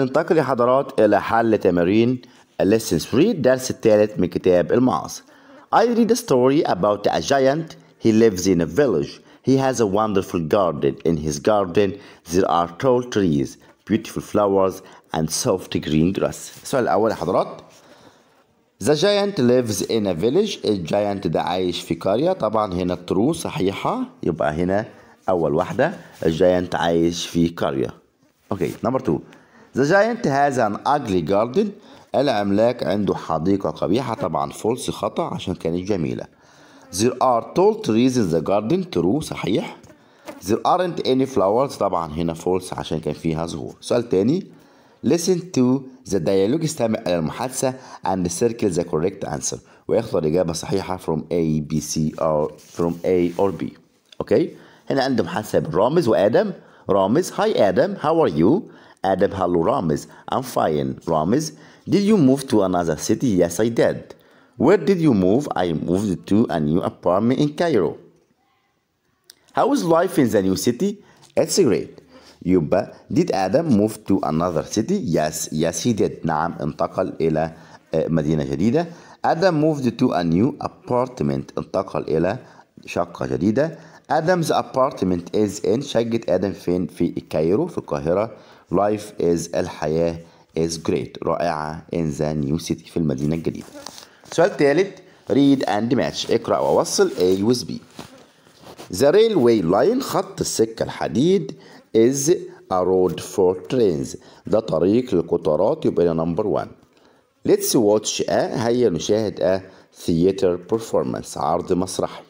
ننتقل يا حضرات إلى حل تمارين Lesson 3 الدرس الثالث من كتاب المعاصر I read a story about a giant He lives in a village He has a wonderful garden In his garden there are tall trees Beautiful flowers and soft green grass السؤال الأول يا حضرات The giant lives in a village الجاينت ده عايش في قرية طبعا هنا الترو صحيحة يبقى هنا أول واحدة الجاينت عايش في قرية اوكي نمبر 2 The giant has an ugly garden العملاق عنده حديقة قبيحة طبعا فولس خطأ عشان كانت جميلة There are tall trees in the garden true صحيح There aren't any flowers طبعا هنا فولس عشان كان فيها زهور سؤال تاني Listen to the dialogue استمع إلى المحادثة and circle the correct answer ويختار إجابة صحيحة from A, B, C or from A or B أوكي okay. هنا عندي محادثة بالرامز وآدم رامز Hi آدم how are you Adam Halou Rames, I'm fine. Rames, did you move to another city? Yes, I did. Where did you move? I moved to a new apartment in Cairo. How is life in the new city? It's great. يبقى did Adam move to another city? Yes, yes he did. نعم انتقل إلى مدينة جديدة. Adam moved to a new apartment. انتقل إلى شقة جديدة. Adam's apartment is in شقة آدم فين في في القاهرة life is الحياة is great رائعة in the new city في المدينة الجديدة سؤال ثالث read and match اقرأ ووصل A with B The railway line خط السكة الحديد is a road for trains ده طريق للقطارات يبقى ده نمبر 1 Let's watch a هيا نشاهد a theater performance عرض مسرحي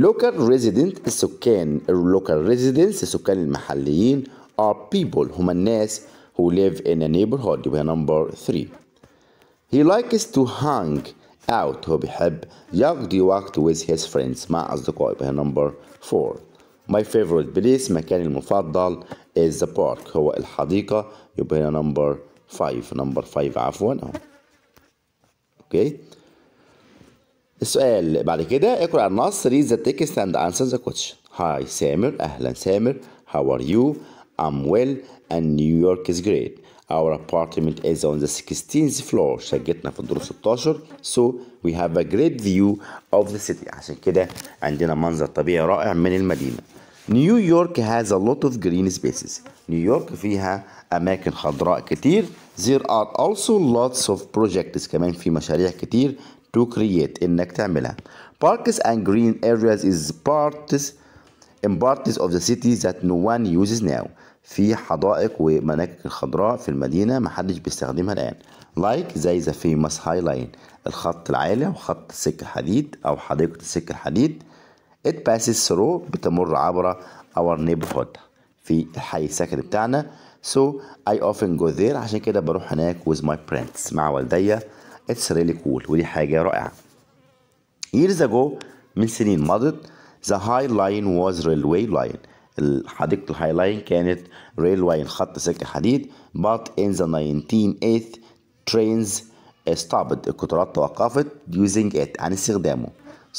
local resident السكان local residents السكان المحليين are people هم الناس who live in a neighborhood يبقى number three he likes to hang out هو بيحب يقضي وقت with his friends مع أصدقائه يبقى number four my favorite place مكاني المفضل is the park هو الحديقة يبقى هنا number five number five عفوا اهو اوكي السؤال بعد كده اقرأ النص read the text and answer the question hi سامر أهلا سامر how are you I'm well and New York is great. Our apartment is on the 16th floor شقتنا في الدور 16 so we have a great view of the city عشان كده عندنا منظر طبيعي رائع من المدينة. York has a lot of green spaces. New York فيها أماكن خضراء كتير. There are also lots of projects كمان في مشاريع كتير to create إنك تعملها. Parks and green areas is parts in parts of the city that no one uses now في حدائق ومناكك الخضراء في المدينة محدش بيستخدمها الآن like زي the famous high line الخط العالي وخط السكة الحديد أو حديقة السكة الحديد it passes through بتمر عبر our neighborhood في الحي السكن بتاعنا so I often go there عشان كده بروح هناك with my parents مع والديا it's really cool ودي حاجة رائعة years ago من سنين مضت The high line was railway line حديقة الهاي لاين كانت ريل لاين خط سكة حديد but in the 1980 trains stopped القطارات توقفت using it عن استخدامه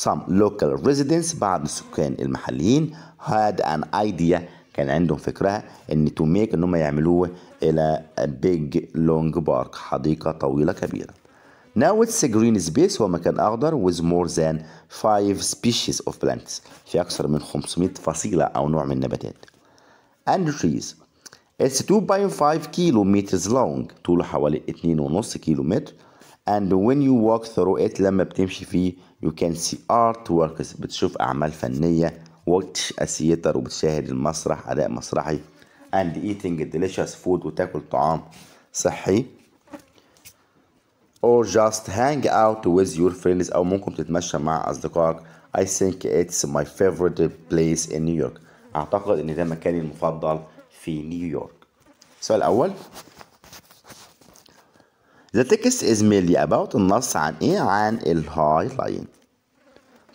some local residents بعض السكان المحليين had an idea كان عندهم فكرة ان to make ان هم يعملوه الى a big long park حديقة طويلة كبيرة Now it's a green space هو مكان أخضر with more than five species of plants في أكثر من 500 فصيلة أو نوع من النباتات and trees It's 2.5 kilometers long طوله حوالي 2.5 كيلومتر and when you walk through it لما بتمشي فيه you can see artworks بتشوف أعمال فنية watch a theater وبتشاهد المسرح أداء مسرحي and eating delicious food وتاكل طعام صحي or just hang out with your friends أو ممكن تتمشى مع أصدقائك I think it's my favorite place in New York أعتقد إن ده مكاني المفضل في نيويورك السؤال الأول The text is mainly about النص عن إيه؟ عن الهاي لاين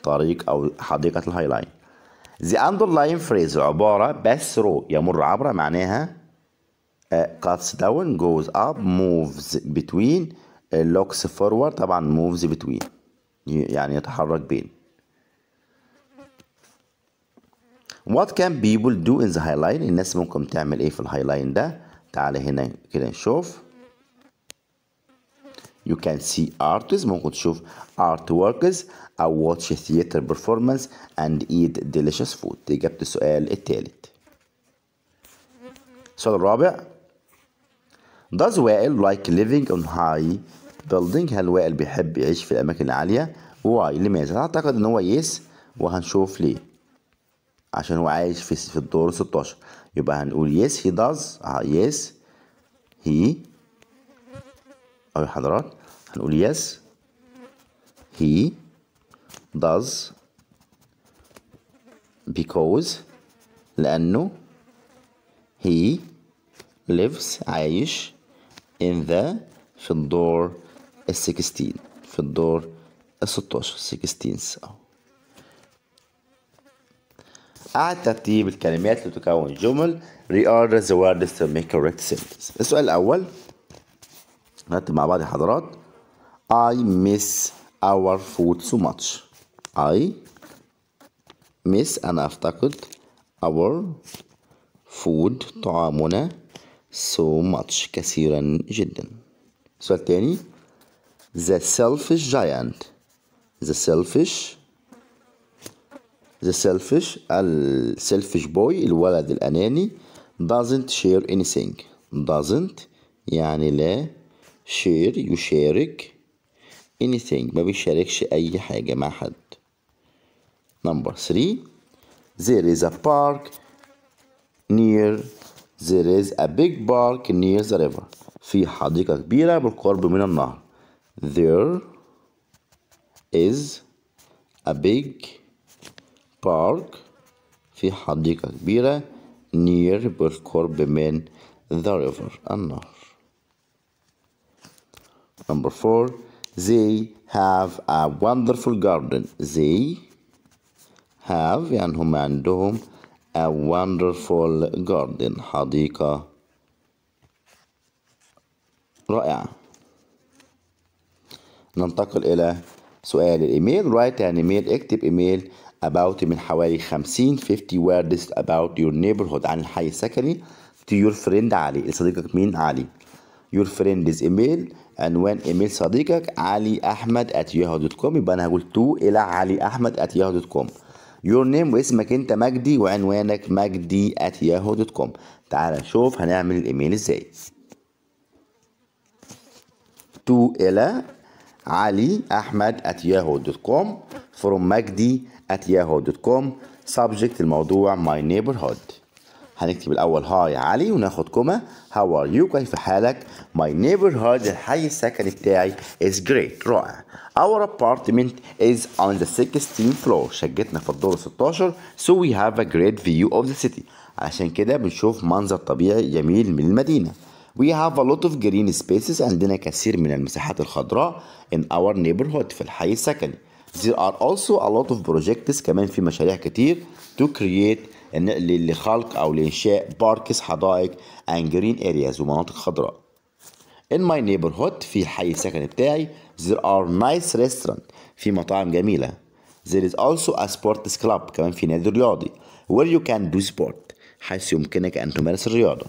طريق أو حديقة الهاي لاين The underlying phrase عبارة بس رو يمر عبر معناها cuts down goes up moves between اللوكس فورورد طبعا موفز بتوين يعني يتحرك بين وات كان بيبل دو ان ذا هاي لاين الناس ممكن تعمل ايه في الهاي لاين ده تعال هنا كده نشوف you can see artists ممكن تشوف art workers أو watch theater performance and eat delicious food إجابة السؤال التالت السؤال الرابع Does وائل like living on high building هل وائل بيحب يعيش في الأماكن العالية؟ Why لماذا؟ أعتقد إن هو yes وهنشوف ليه عشان هو عايش في في الدور 16 يبقى هنقول yes he does uh, yes he أو حضرات هنقول yes he does because لأنه he lives عايش in the في الدور ال 16 في الدور ال 16 16 أعد ترتيب الكلمات لتكون جمل reorder the words to make correct sentence السؤال الأول نرتب مع بعض يا حضرات I miss our food so much I miss أنا أفتقد our food طعامنا so much كثيرا جدا السؤال الثاني the selfish giant the selfish the selfish selfish boy الولد الأناني doesn't share anything doesn't يعني لا share يشارك anything ما بيشاركش أي حاجة مع حد number three there is a park near There is a big park near the river. في حديقة كبيرة بالقرب من النهر. There is a big park في حديقة كبيرة near بالقرب من the river النهر. Number four, they have a wonderful garden. They have يعني هم عندهم A wonderful garden حديقة رائعة ننتقل إلى سؤال الإيميل write an email اكتب إيميل about من حوالي 50 50 words about your neighborhood عن الحي السكني to your friend علي صديقك مين علي your friend is email عنوان ايميل صديقك علي احمد at yahoo.com يبقى انا هقول تو الى علي احمد at yahoo.com يور نيم واسمك انت مجدي وعنوانك مجدي ات ياهو دوت كوم تعالى نشوف هنعمل الايميل ازاي تو الى علي احمد ات ياهو دوت كوم فروم مجدي دوت كوم subject الموضوع my neighborhood هنكتب الأول هاي علي وناخد كوما هاو ار يو كيف حالك ماي نيبر هارد الحي السكني بتاعي از جريت رائع اور ابارتمنت از اون ذا 16 فلور شقتنا في الدور 16 سو وي هاف ا جريت فيو اوف ذا سيتي عشان كده بنشوف منظر طبيعي جميل من المدينة We have a lot of green spaces عندنا كثير من المساحات الخضراء in our neighborhood في الحي السكني There are also a lot of projects كمان في مشاريع كتير to create لخلق أو لإنشاء باركس حدائق and green areas ومناطق خضراء In my neighborhood في الحي السكني بتاعي there are nice restaurants في مطاعم جميلة there is also a sports club كمان في نادي رياضي where you can do sport حيث يمكنك أن تمارس الرياضة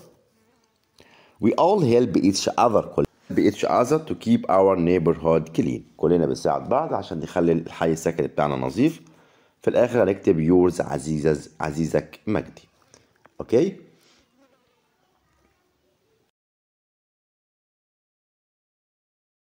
we all help each other كل each other to keep our neighborhood clean كلنا بنساعد بعض عشان نخلي الحي السكني بتاعنا نظيف في الاخر هنكتب يورز عزيزك مجدي اوكي